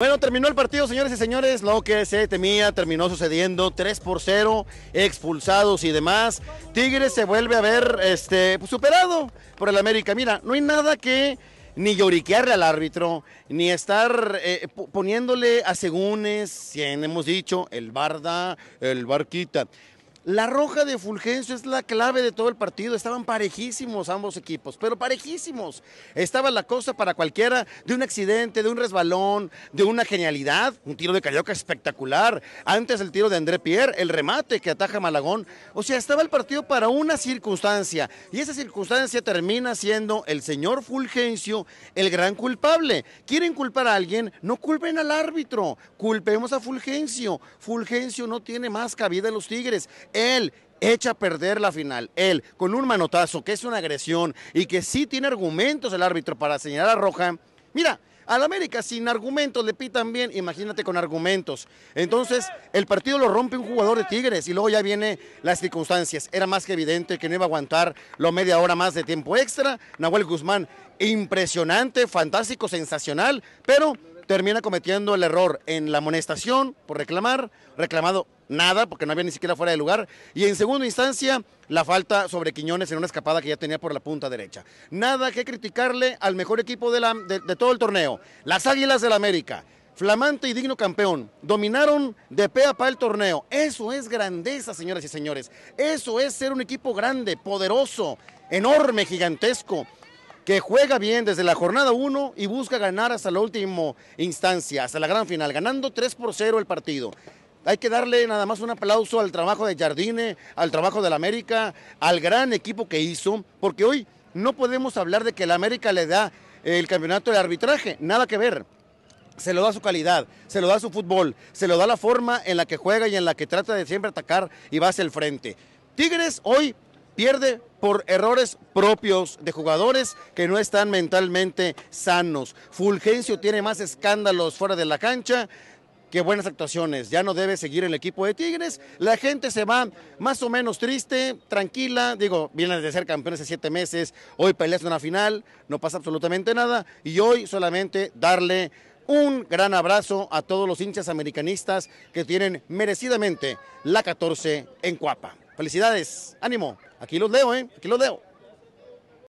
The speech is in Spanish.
Bueno, terminó el partido, señores y señores, lo que se temía terminó sucediendo, 3 por 0, expulsados y demás. Tigres se vuelve a ver este, pues, superado por el América. Mira, no hay nada que ni lloriquearle al árbitro, ni estar eh, poniéndole a segúnes, si hemos dicho, el barda, el barquita. La roja de Fulgencio es la clave de todo el partido. Estaban parejísimos ambos equipos, pero parejísimos. Estaba la cosa para cualquiera de un accidente, de un resbalón, de una genialidad. Un tiro de Carioca espectacular. Antes el tiro de André Pierre, el remate que ataja Malagón. O sea, estaba el partido para una circunstancia. Y esa circunstancia termina siendo el señor Fulgencio el gran culpable. ¿Quieren culpar a alguien? No culpen al árbitro. Culpemos a Fulgencio. Fulgencio no tiene más cabida en los Tigres él echa a perder la final. Él, con un manotazo, que es una agresión y que sí tiene argumentos el árbitro para señalar a Roja. Mira, al América sin argumentos le pitan bien, imagínate con argumentos. Entonces, el partido lo rompe un jugador de Tigres y luego ya vienen las circunstancias. Era más que evidente que no iba a aguantar lo media hora más de tiempo extra. Nahuel Guzmán, impresionante, fantástico, sensacional, pero termina cometiendo el error en la amonestación por reclamar, reclamado nada, porque no había ni siquiera fuera de lugar. Y en segunda instancia, la falta sobre Quiñones en una escapada que ya tenía por la punta derecha. Nada que criticarle al mejor equipo de, todo el torneo, las Águilas del la América. Flamante y digno campeón. Dominaron de pea a pa el torneo. Eso es grandeza, señoras y señores. Eso es ser un equipo grande, poderoso, enorme, gigantesco que juega bien desde la jornada 1 y busca ganar hasta la última instancia, hasta la gran final, ganando 3 por 0 el partido. Hay que darle nada más un aplauso al trabajo de Jardine, al trabajo de la América, al gran equipo que hizo, porque hoy no podemos hablar de que la América le da el campeonato de arbitraje, nada que ver. Se lo da su calidad, se lo da su fútbol, se lo da la forma en la que juega y en la que trata de siempre atacar y va hacia el frente. Tigres hoy pierde por errores propios de jugadores que no están mentalmente sanos. Fulgencio tiene más escándalos fuera de la cancha. ¡Qué buenas actuaciones. Ya no debe seguir el equipo de Tigres. La gente se va más o menos triste, tranquila. Digo, vienen de ser campeones hace siete meses. Hoy peleas una final, no pasa absolutamente nada. Y hoy solamente darle un gran abrazo a todos los hinchas americanistas que tienen merecidamente la 14 en Cuapa. Felicidades, ánimo. Aquí los leo, ¿eh? Aquí los leo.